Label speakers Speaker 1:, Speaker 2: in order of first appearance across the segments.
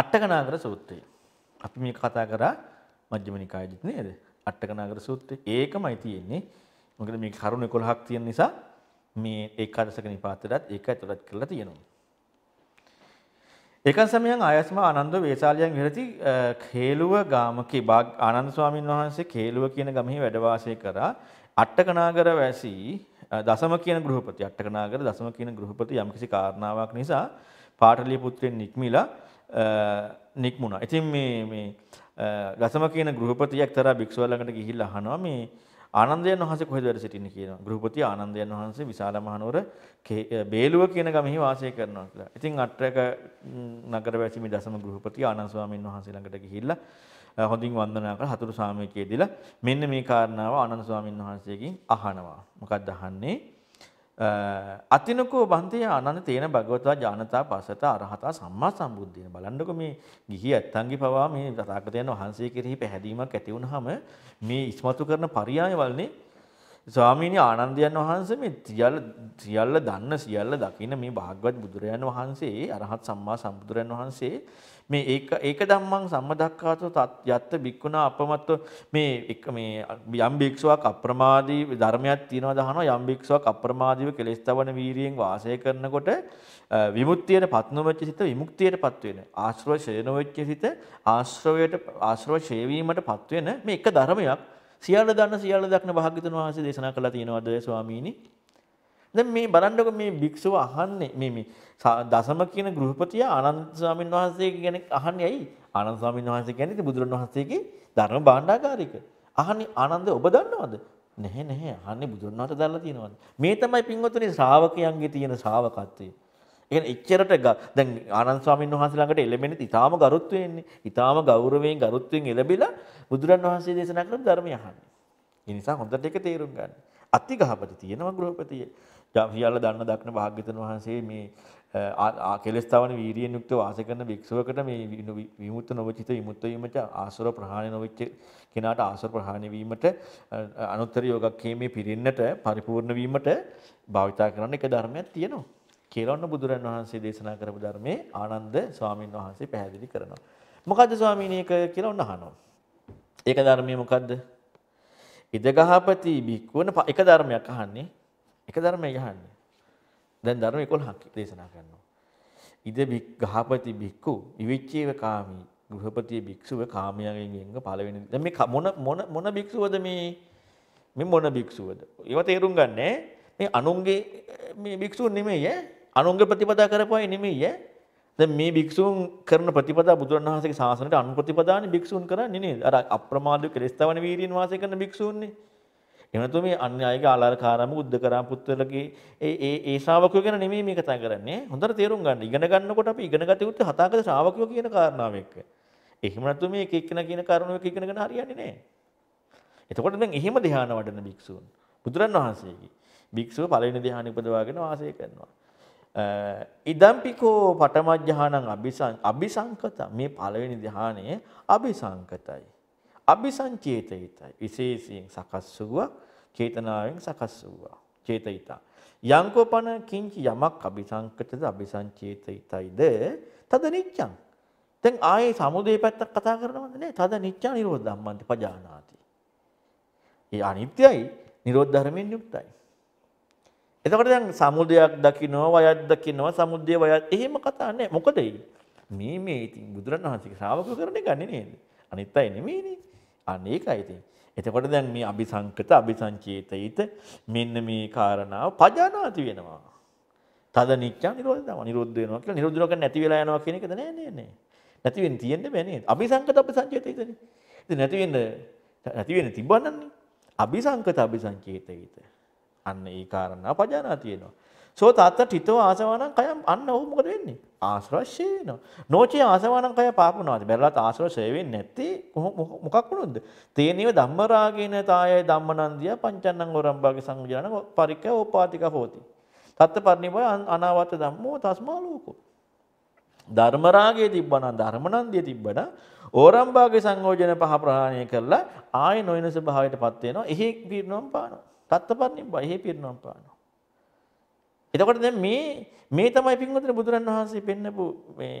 Speaker 1: අට්ඨකනාගර සූත්‍රය. අපි මේක කතා කරා මජ්ක්‍ධිම නිකායේදීත් නේද? අට්ඨකනාගර සූත්‍රය. ඒකමයි තියෙන්නේ. මොකද මේ කරුණ 11ක් තියෙන නිසා මේ ඒකාදශක නිපාතයටත් ඒක ඇතුළත් කරලා තියෙනවා. ඒකන් සමයන් ආයස්ම ආනන්ද වේසාලියන් විරති කේලුව ගාමකේ ආනන්ද ස්වාමීන් වහන්සේ කේලුව කියන ගමෙහි වැඩ වාසය කරා. අට්ඨකනාගර වැසි දසම කියන ගෘහපති අට්ඨකනාගර දසම කියන ගෘහපති යම්කිසි කාරණාවක් නිසා පාටලිය පුත්‍රයන් නික්මිලා නික්මුණා. ඉතින් මේ මේ ගසම කියන ගෘහපතිය එක්තරා භික්ෂුව ළඟට ගිහිල්ලා අහනවා මේ ආනන්දයන් වහන්සේ කොහෙද වැඩ සිටින්නේ කියනවා. ගෘහපතිය ආනන්දයන් වහන්සේ විශාල මහනුවර බේලුව කියන ගමෙහි වාසය කරනවා කියලා. ඉතින් අටරක නගරවැසි මේ දසම ගෘහපතිය ආනන්ද ස්වාමීන් වහන්සේ ළඟට ගිහිල්ලා හොඳින් වන්දනා කරලා හතුරු සාමයේ කියදලා මෙන්න මේ කාරණාව ආනන්ද ස්වාමීන් වහන්සේගෙන් අහනවා. මොකක්ද අහන්නේ? අතිනකෝ බන්තේ ආනන තේන භගවතා ජානතා පසත අරහතා සම්මා සම්බුද්ධියන බලන්නකො මේ ගිහි ඇත්තන්ගේ පවා මේ තථාගතයන් වහන්සේ කෙරෙහි පැහැදීමක් ඇති වුනහම මේ ඉස්මතු කරන පරයයවලනේ ස්වාමීනි ආනන්දයන් වහන්සේ මේ සියල්ල සියල්ල දන්න සියල්ල දකින මේ භාගවත් බුදුරයන් වහන්සේ අරහත් සම්මා සම්බුදුරයන් වහන්සේ මේ ඒක ඒක ධම්මං සම්මදක්ඛාතෝ යත්ත බික්කුණා අපමත්ව මේ එක මේ යම් භික්ෂුවක් අප්‍රමාදී ධර්මයක් තියනවා දහනවා යම් භික්ෂුවක් අප්‍රමාදීව කෙලෙස් තවන වීරියෙන් වාසය කරනකොට විමුක්තියටපත් නොවෙච්ච සිත විමුක්තියටපත් වෙන ආශ්‍රව ශේන වෙච්ච සිත ආශ්‍රවයට ආශ්‍රව ශේවීමටපත් වෙන මේ එක ධර්මයක් සියල්ල දන්න සියල්ල දක්න භාග්‍යතුන් වහන්සේ දේශනා කළා තියෙනවද ස්වාමීනි? දැන් මේ බලන්නකො මේ භික්ෂුව අහන්නේ මේ මේ දසම කියන ගෘහපතියා ආනන්ද ස්වාමීන් වහන්සේ ගැන අහන්නේ ඇයි? ආනන්ද ස්වාමීන් වහන්සේ කියන්නේ බුදුරණ වහන්සේගේ ධර්ම භාණ්ඩාගාරික. අහන්නේ ආනන්ද ඔබ දන්නවද? නැහැ නැහැ අහන්නේ බුදුරණ වහන්සේ දාලා තියෙනවද? මේ තමයි පින්වතුනි ශ්‍රාවකයන්ගේ තියෙන ශ්‍රාවකත්වය. ඒ එච්චරට දැන් ආනන්ද ස්වාමීන් වහන්සේ ළඟට එළඹෙන්නේ ඊටාම ගරුත්වයෙන්නේ. ඊටාම ගෞරවයෙන් ගරුත්වයෙන් එළඹිලා බුදුරන් වහන්සේ දේශනා කරන ධර්මය අහන්නේ. ඒ නිසා හොඳට ඒක තේරුම් ගන්න. අතිගහපති තියෙනවා ගෘහපතිය. සියල්ල දන්න දක්න භාග්‍යතුන් වහන්සේ මේ කෙලස්තාවන වීරියෙන් යුක්ත වාස කරන භික්ෂුවකට මේ විමුක්ත නොවචිත විමුක්ත වීමට ආසර ප්‍රහාණය නොවෙච්ච කෙනාට ආසර ප්‍රහාණය වීමට අනුත්තර යෝගක්ෂේමයේ පිරෙන්නට පරිපූර්ණ වීමට භාවිතා කරන එක ධර්මයක් තියෙනවා. කියලා ඔන්න බුදුරන් වහන්සේ දේශනා කරපු ධර්මයේ ආනන්ද ස්වාමින් වහන්සේ පැහැදිලි කරනවා. මොකද්ද ස්වාමීනි ඒක කියලා ඔන්න අහනවා. ඒක ධර්මයේ මොකද්ද? ඉදගහපති භික්කුවන එක ධර්මයක් අහන්නේ. එක ධර්මයක් අහන්නේ. දැන් ධර්ම 11ක් දේශනා කරනවා. ඉද ගහපති භික්කු විවිච්චේව කාමී ගෘහපති භික්ෂුව කාමයන්ගෙන් යංග පළවෙනි දැන් මේ මොන මොන මොන භික්ෂුවද මේ මේ මොන භික්ෂුවද? ඒව තේරුම් ගන්නෑ. මේ අනුන්ගේ මේ භික්ෂුව නෙමෙයි ඈ. අනුන්ගේ ප්‍රතිපදා කරපුවයි නෙමෙයි ඈ. දැන් මේ භික්ෂූන් කරන ප්‍රතිපදා බුදුරණන් වහන්සේගේ ශාසනයට අනු ප්‍රතිපදානේ භික්ෂූන් කරන්නේ නේද? අර අප්‍රමාදව කෙලස්තවන වීරියන් වාසය කරන භික්ෂූන්නේ. එහෙම නැත්නම් මේ අන්‍ය අයගේ ආලාරකාරාම උද්දකරාම පුත්‍රලගේ ඒ ඒ ඒ ශ්‍රාවකයෝ ගැන නෙමෙයි මේ කතා කරන්නේ. හොඳට තේරුම් ගන්න. ඉගෙන ගන්නකොට අපි ඉගෙන ගත යුත්තේ හතාකද ශ්‍රාවකයෝ කියන කාරණාව එක්ක. එහෙම නැත්නම් මේ එක එක්කෙනා කියන කාරණාව එක ඉගෙනගෙන හරියන්නේ නැහැ. එතකොට දැන් එහෙම ධ්‍යාන වඩන භික්ෂූන් බුදුරන් වහන්සේගේ භික්ෂුව පළවෙනි ධ්‍යාන උපදවාගෙන වාසය කරනවා. ඉදම්පිකෝ පටමජ්ජහානං අபிසං අபிසංකත මේ පළවෙනි ධ්‍යානය අபிසංකතයි. අபிසංචේතිතයි. විශේෂයෙන් සකස් වූවා චේතනාවෙන් සකස් වූවා. චේතිතා. යංකෝපන කිංච යමක් අபிසංකතද අபிසංචේතිතයිද තද නිච්ඡං. දැන් ආයේ සමුදේ පැත්තක් කතා කරනවද නෑ. තද නිච්ඡා නිරෝධ ධම්මන්ති පජානාති. ඒ අනිත්‍යයි නිරෝධ ධර්මයෙන් යුක්තයි. එතකොට දැන් සමුදයක් දකින්නවා වයත් දකින්නවා සමුද්දේ වයත් එහෙම කතා නැහැ. මොකද මේ මේ ඉතින් බුදුරණවහන්සේගේ ශ්‍රාවක කරන එක නේද? අනිත් අය නෙමෙයිනේ. අනේකයි ඉතින්. එතකොට දැන් මේ අபிසංකත අபிසංචේතිත මෙන්න මේ කාරණාව පජානාති වෙනවා. තද නිච්ඡා නිරෝධ දම නිරෝධ වෙනවා කියලා නිරෝධ කරන්නේ නැති වෙලා යනවා කියන එකද නෑ නෑ නෑ. නැති වෙන්න තියෙන්නේ බෑ නේද? අபிසංකත අபிසංචේතිතනේ. ඉතින් නැති වෙන්න නැති වෙන්න තිබ්බන්නන්නේ. අபிසංකත අபிසංචේතිත. අන්න ඒ කාරණා පජානා තියෙනවා. සෝ තත්ත ඨිතෝ ආසවණං කයම් අන්න ඔහු මොකද වෙන්නේ? ආශ්‍රවශේ වෙනවා. නොචේ ආසවණං කය පාපුණාද? බැලලත් ආශ්‍රවශේ වෙන්නේ නැති මොකක් වුණොත්ද? තේනීව ධම්මරාගේන තායයි ධම්මනන්දිය පංචන්නං ඕරම්බාගේ සංවිජාන පරික්ක ඕපාතික හෝති. තත්ත පරිණිබය අනාවත ධම්මෝ තස්මා ලෝකෝ. ධර්මරාගයේ තිබ්බනම් ධර්මනන්දිය තිබ්බනම් ඕරම්බාගේ සංයෝජන පහ ප්‍රහාණය කරලා ආය නොයන ස්වභාවයටපත් වෙනවා. එහි පිරිනොම් පානවා. තත්තපන්නේ බහේ පිරිනම් පානවා. එතකොට දැන් මේ මේ තමයි පින්වතුනි බුදුරන් වහන්සේ පෙන්නපු මේ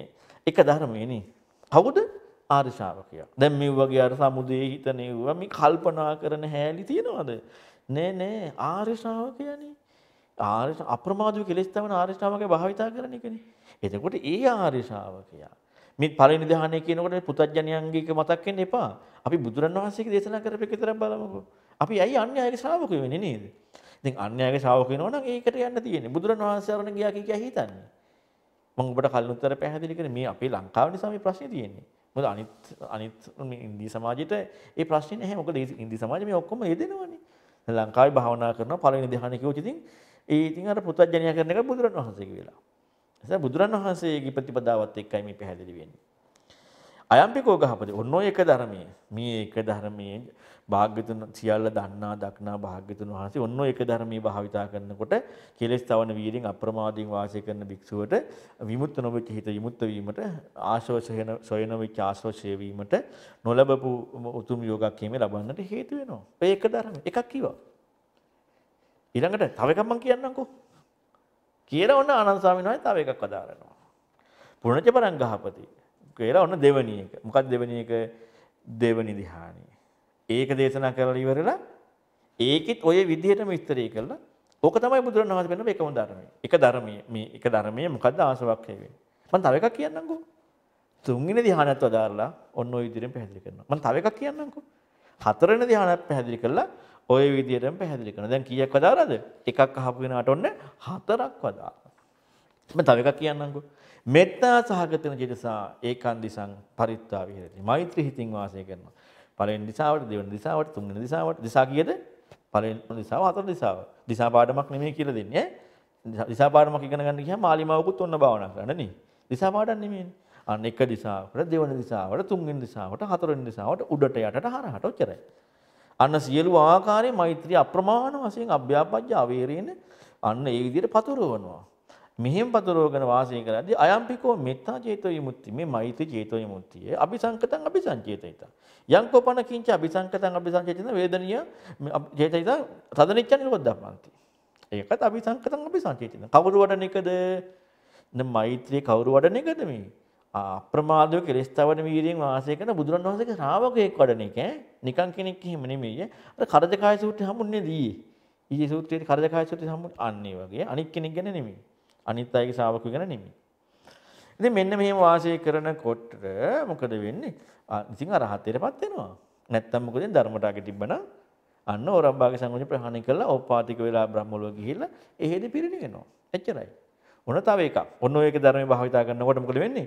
Speaker 1: එක ධර්මයනේ. කවුද? ආර්ය ශ්‍රාවකයා. දැන් මේ වගේ අර සමුදේ හිතන ඒවා මේ කල්පනා කරන හැලී තියනවද? නෑ නෑ ආර්ය ශ්‍රාවකයානේ. ආර්ය අප්‍රමාදව කෙලෙස් තමන ආර්ය ශ්‍රාවකයා භාවිතා කරන එකනේ. එතකොට ඒ ආර්ය ශ්‍රාවකයා මේ පළවෙනි ධ්‍යානය කියනකොට පුතඥයන්ගේ එක මතක් වෙන්න එපා. අපි බුදුරන් වහන්සේගේ දේශනා කරපු එක විතරක් බලමුකෝ. අපි ඇයි අන්‍ය අයගේ ශ්‍රාවකයෝ වෙන්නේ නේද? ඉතින් අන්‍ය අයගේ ශ්‍රාවක වෙනවා නම් ඒකට යන්න තියෙන්නේ. බුදුරණවහන්සේ අරණ ගියා කිය කිය හිතන්නේ. මම ඔබට කලින් උත්තර පැහැදිලි කරේ මේ අපේ ලංකාව නිසා මේ ප්‍රශ්නේ තියෙන්නේ. මොකද අනිත් අනිත් මේ ඉන්දි සමාජෙට ඒ ප්‍රශ්නේ නැහැ. මොකද ඉන්දි සමාජෙ මේ ඔක්කොම යෙදෙනවනේ. ලංකාවේ භාවනා කරනවා පළවෙනි ධ්‍යාන කියොත් ඉතින් ඒ ඉතින් අර පුතඥය කරන එක බුදුරණවහන්සේ කියලා. එතන බුදුරණවහන්සේගේ ප්‍රතිපදාවත් එක්කයි මේ පැහැදිලි වෙන්නේ. අයම්පිකෝ ගහපති ඔන්න එක ධර්මයේ මේ එක ධර්මයේ භාග්‍යතුන් සියල්ල දන්නා දක්නා භාග්‍යතුන් වහන්සේ ඔන්න එක ධර්මයේ භාවිතා කරනකොට කෙලෙස් තවන වීරින් අප්‍රමාදයෙන් වාසය කරන භික්ෂුවට විමුක්ත නොවෙච්ච හිත විමුක්ත වීමට ආශෝෂයන සොයන වෙච්ච ආශෝෂය වීමට නොලබපු උතුම් යෝගක්‍රියාවේ ලබන්නට හේතු වෙනවා. ඒ එක ධර්ම එකක් කිව්වා. ඊළඟට තව එකක් මම කියන්නම්කෝ. කියලා ඔන්න ආනන්ද ස්වාමීන් වහන්සේ තව එකක් අදාරනවා. පුණජ පරංගහපති කියලා ඔන්න දෙවනි එක. මොකක්ද දෙවනි එක? දෙවනි ධ්‍යානෙ. ඒක දේශනා කරලා ඉවරලා ඒකෙත් ওই විදිහටම විස්තරය කළා. ඕක තමයි බුදුරණවහන්සේ පෙන්නපු එකම ධර්මය. එක ධර්මයේ මේ එක ධර්මයේ මොකද්ද ආසාවක් හේවේ. මම තව එකක් කියන්නම්කෝ. තුන්වෙනි ධ්‍යානත් වදාරලා ඔන්න ඔය විදිහෙන් පැහැදිලි කරනවා. මම තව එකක් කියන්නම්කෝ. හතරවෙනි ධ්‍යානත් පැහැදිලි කළා ඔය විදිහටම පැහැදිලි කරනවා. දැන් කීයක් වදාරද? එකක් අහපු වෙනාට ඔන්න හතරක් වදාරනවා. මම තව එකක් කියන්නම්කෝ. මෙත්තා සහගතන ජිතසා ඒකන්දිසං පරිත්තා විහෙරති. මෛත්‍රී හිතින් වාසය කරනවා. පළවෙනි දිසාවට, දෙවෙනි දිසාවට, තුන්වෙනි දිසාවට, දිසා කීයද? පළවෙනි දිසාව, හතරවෙනි දිසාව. දිසා පාඩමක් නෙමෙයි කියලා දෙන්නේ ඈ. දිසා පාඩමක් ඉගෙන ගන්න ගියාම මාලිමාවකුත් ඔන්න භාවනා කරන්න නේ. දිසා පාඩම් නෙමෙයිනේ. අන්න එක දිසාවකට, දෙවෙනි දිසාවට, තුන්වෙනි දිසාවට, හතරවෙනි දිසාවට උඩට යටට හරහට ඔච්චරයි. අන්න සියලු ආකාරයේ මෛත්‍රී අප්‍රමාණ වශයෙන් අභ්‍යාපජ්ජ අවේරේන අන්න ඒ විදිහට පතුරවනවා. මෙහෙම පතරෝගන වාසය කරද්දී අයම්පිකෝ මෙත්තා චේතෝ විමුක්ති මේ මෛත්‍රී චේතෝ විමුක්තිය අபிසංකතං අபிසංචේතිත යංකෝ පන කිංච අபிසංකතං අபிසංචේතිත වේදනීය චේතිත තදනිච්චන් නිරෝධපන්ති ඒකත් අபிසංකතං අபிසංචේතිත කවුරු වඩන එකද නම් මෛත්‍රී කවුරු වඩන එකද මේ අප්‍රමාදව කෙලෙස් තවන වීරියෙන් වාසය කරන බුදුරන් වහන්සේගේ ශ්‍රාවකයෙක් වඩන එක නිකන් කෙනෙක් එහෙම නෙමෙයි අර කරදකාය සූත්‍රය හමුන්නේ දී ඊයේ සූත්‍රයේ කරදකාය සූත්‍රය හමුන්නේ අන්නේ වගේ අනික් කෙනෙක් ගැන නෙමෙයි අනිත් අයගේ ශාවකයෝ ගැන නෙමෙයි. ඉතින් මෙන්න මෙහෙම වාසය කරනකොට මොකද වෙන්නේ? ඉතින් අරහතේටපත් වෙනවා. නැත්තම් මොකද වෙන්නේ? ධර්මයට අග තිබ්බනම් අන්න ඕරම්බාගේ සංගුණ ප්‍රහාණය කළා ඕපාතික වෙලා බ්‍රහ්මලෝක ගිහිල්ලා එහෙදි පිරිනිවෙනවා. එච්චරයි. ඔන්න තව එකක්. ඔන්න ඔයක ධර්මයේ භාවිතා කරනකොට මොකද වෙන්නේ?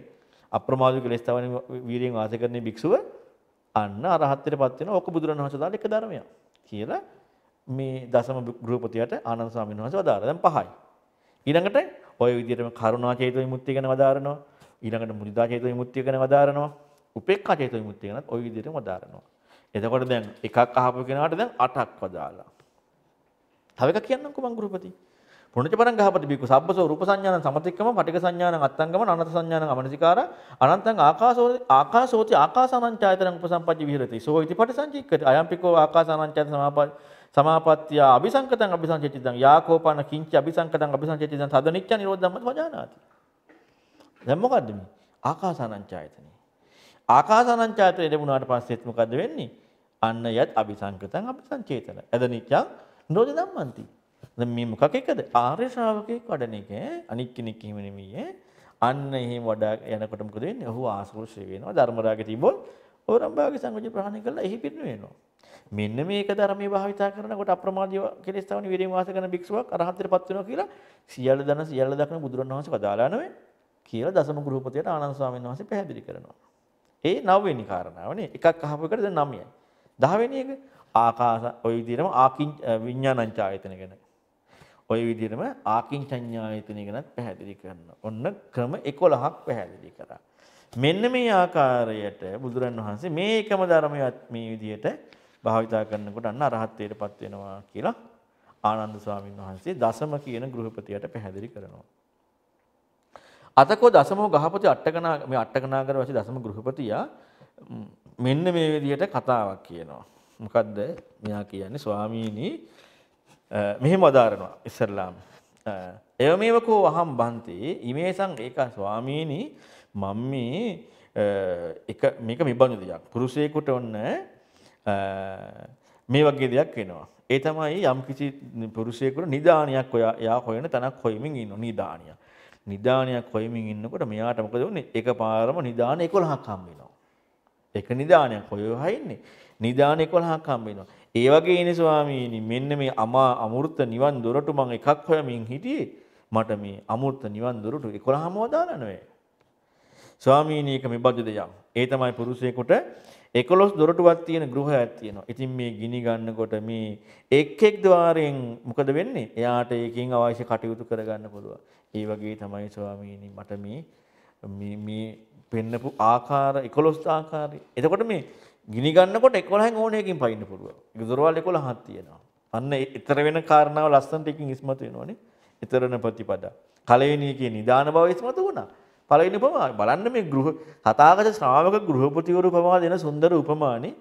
Speaker 1: අප්‍රමාදික ලෙස්තවන වීරියෙන් වාසය කරන භික්ෂුව අන්න අරහත්ත්වයටපත් වෙනවා. ඕක බුදුරණවහන්සේ දාලා එක ධර්මයක් කියලා මේ දසම ගෘහපතියට ආනන්ද ස්වාමීන් වහන්සේ වදාරා. දැන් පහයි. ඊළඟට ඔය විදිහටම කරුණා චේතු විමුක්තිය ගැන වදාරනවා. ඊළඟට මුදිතා චේතු විමුක්තිය ගැන වදාරනවා. උපේක්ඛා චේතු විමුක්තිය ගැනත් ওই විදිහටම වදාරනවා. එතකොට දැන් එකක් අහපු කෙනාට දැන් අටක් වදාලා. තව එකක් කියන්නම්කෝ මං ගෘහපති. පුණජපරං ගහපති බිකු සබ්බසෝ රූප සංඥාන සමතික්කම පටික සංඥාන අත්තංගම අනත සංඥාන අමනසිකාර අනන්තං ආකාසෝ ආකාසෝති ආකාසානං ඡායතනං උපසම්පජ්ජ විහෙරති සෝ ඉති පටිසංචික්කති අයම්පිකෝ ආකාසානං ඡායත සමාපජ්ජ සමාපත්තිය අபிසංකතං අபிසංචිතිතං යාකෝපන කිංච අபிසංකතං අபிසංචිතිතං තද නිච්ච නිරෝධම්මත වජානාති. දැන් මොකද්ද මේ? ආකාසානංචායතනෙ. ආකාසානංචායතනෙ ලැබුණාට පස්සෙත් මොකද්ද වෙන්නේ? අන්න යත් අபிසංකතං අபிසංචේතන. අද නිච්ච නිරෝධ ධම්මන්ති. දැන් මේ මොකක් එකද? ආර්ය ශ්‍රාවකෙක් වඩන එක අනික් කෙනෙක් හිම නෙමෙයි. අන්න එහෙම වඩා යනකොට මොකද වෙන්නේ? ඔහු ආශ්‍රෝෂය වෙනවා. ධර්ම රාගය තිබොත් ඕරම් භාග සංගජ ප්‍රහාණය කළා එහි පිටු වෙනවා. මෙන්න මේක ධර්මයේ භාවිතා කරනකොට අප්‍රමාදීව කෙලෙස් තවන විරේම වාස කරන භික්ෂුවක් අරහත්ත්වයටපත් වෙනවා කියලා සියල්ල දන සියල්ල දක්න බුදුරණවහන්සේ වදාලා නෙවෙයි කියලා දසම ගෘහපතියට ආනන්ද ස්වාමීන් වහන්සේ පැහැදිලි කරනවා. ඒ නවවෙනි කාරණාවනේ. එකක් අහපු එකට දැන් 9යි. 10වෙනි එක ආකාශ ওই විදිහටම ආකින් විඥානංචායතන ගැන. ওই විදිහටම ආකින්චඤ්ඤායතන ගැනත් පැහැදිලි කරනවා. ඔන්න ක්‍රම 11ක් පැහැදිලි කරා. මෙන්න මේ ආකාරයට බුදුරන් වහන්සේ මේ එකම ධර්මයක් මේ විදිහට භාවිතා කරනකොට අන්න අරහත්ත්වයටපත් වෙනවා කියලා ආනන්ද ස්වාමීන් වහන්සේ දසම කියන ගෘහපතියට පැහැදිලි කරනවා. අතකෝ දසමෝ ගහපති අට්ටකනා මේ අට්ටකනාගර වාසී දසම ගෘහපතියා මෙන්න මේ විදිහට කතාවක් කියනවා. මොකද්ද? මෙයා කියන්නේ ස්වාමීනි මෙහෙම වදාරනවා ඉස්සරලාම. එවමෙවකෝ වහම් බන්තේ ඉමේසං ඒක ස්වාමීනි මම මේ එක මේක මෙබඳු දෙයක්. පුරුෂයෙකුට ඔන්න මේ වගේ දෙයක් වෙනවා. ඒ තමයි යම් කිසි පුරුෂයෙකුට නිදානියක් ඔයා එයා හොයන තැනක් හොයමින් ඉන්න නිදානිය. නිදානියක් හොයමින් ඉන්නකොට මෙයාට මොකද වුනේ? එකපාරම නිදාන 11ක් හම් වෙනවා. එක නිදානයක් හොයව හින්නේ. නිදාන 11ක් හම් වෙනවා. ඒ වගේ ඉනේ ස්වාමීනි මෙන්න මේ අමා අමෘත නිවන් දොරටු මම එකක් හොයමින් හිටියේ. මට මේ අමෘත නිවන් දොරටු 11මව දාලා නැහැ. ස්වාමීනි එක මෙබඳු දෙයක්. ඒ තමයි පුරුෂයෙකුට 11 දොරටුවක් තියෙන ගෘහයක් තියෙනවා. ඉතින් මේ ගිනි ගන්නකොට මේ එක් එක් ద్వාරයෙන් මොකද වෙන්නේ? එයාට ඒකෙන් අවශ්‍ය කටයුතු කරගන්න පුළුවන්. ඒ වගේ තමයි ස්වාමීනි මට මේ මේ මේ පෙන්නපු ආකාර 11 ආකාරය. එතකොට මේ ගිනි ගන්නකොට 11න් ඕන එකකින් පයින්න පුළුවන්. ඒක දොරවල් 11ක් තියෙනවා. අන්න ඊතර වෙන කාරණාව ලස්සනට එකකින් ඉස්මතු වෙනෝනේ. ඊතරන ප්‍රතිපදා. කලෙණියේ නිදාන බව ඉස්මතු වුණා. පළවෙනි උපමාව බලන්න මේ ගෘහ කථාගත ශ්‍රාවක ගෘහපතිවරු පවා දෙන සුන්දර උපමානේ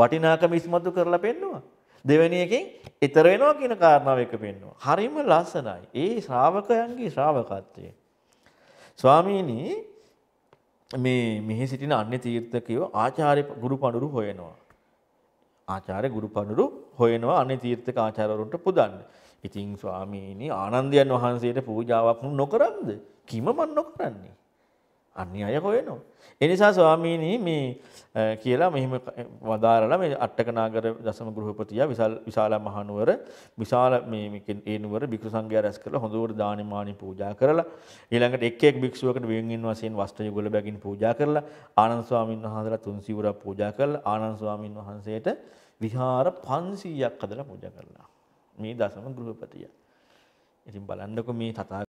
Speaker 1: වටිනාකම ඉස්මතු කරලා පෙන්නවා. දෙවෙනි එකෙන් ඊතර වෙනවා කියන කාරණාව එක පෙන්නවා. හරිම ලස්සනයි. ඒ ශ්‍රාවකයන්ගේ ශ්‍රාවකත්වය. ස්වාමීනි මේ මෙහි සිටින අන්‍ය තීර්ථකයෝ ආචාර්ය ගුරු පඬුරු හොයනවා. ආචාර්ය ගුරු පඬුරු හොයනවා අනේ තීර්ථක ආචාර්යවරුන්ට පුදන්න. ඉතින් ස්වාමීනි ආනන්දයන් වහන්සේට පූජාවක් නොකරන්ද? කිම මන් නොකරන්නේ? අන්‍ය අය හොයනවා. ඒ නිසා ස්වාමීනි මේ කියලා මෙහිම වදාරලා මේ අටකනාගර දසම ගෘහපතියා විශාල විශාල මහනුවර විශාල මේ ඒ නුවර භික්ෂු සංඝයා රැස් කරලා හොඳවට දානි මානි පූජා කරලා ඊළඟට එක් එක් භික්ෂුවකට වෙන්වෙන් වශයෙන් වස්ත්‍ර යුගල බැගින් පූජා කරලා ආනන්ද ස්වාමීන් වහන්සේලා තුන් සිවුරක් පූජා කරලා ආනන්ද ස්වාමීන් වහන්සේට විහාර 500ක් හදලා පූජා කරලා මේ දසම ගෘහපතියා. ඉතින් බලන්නකො මේ තථා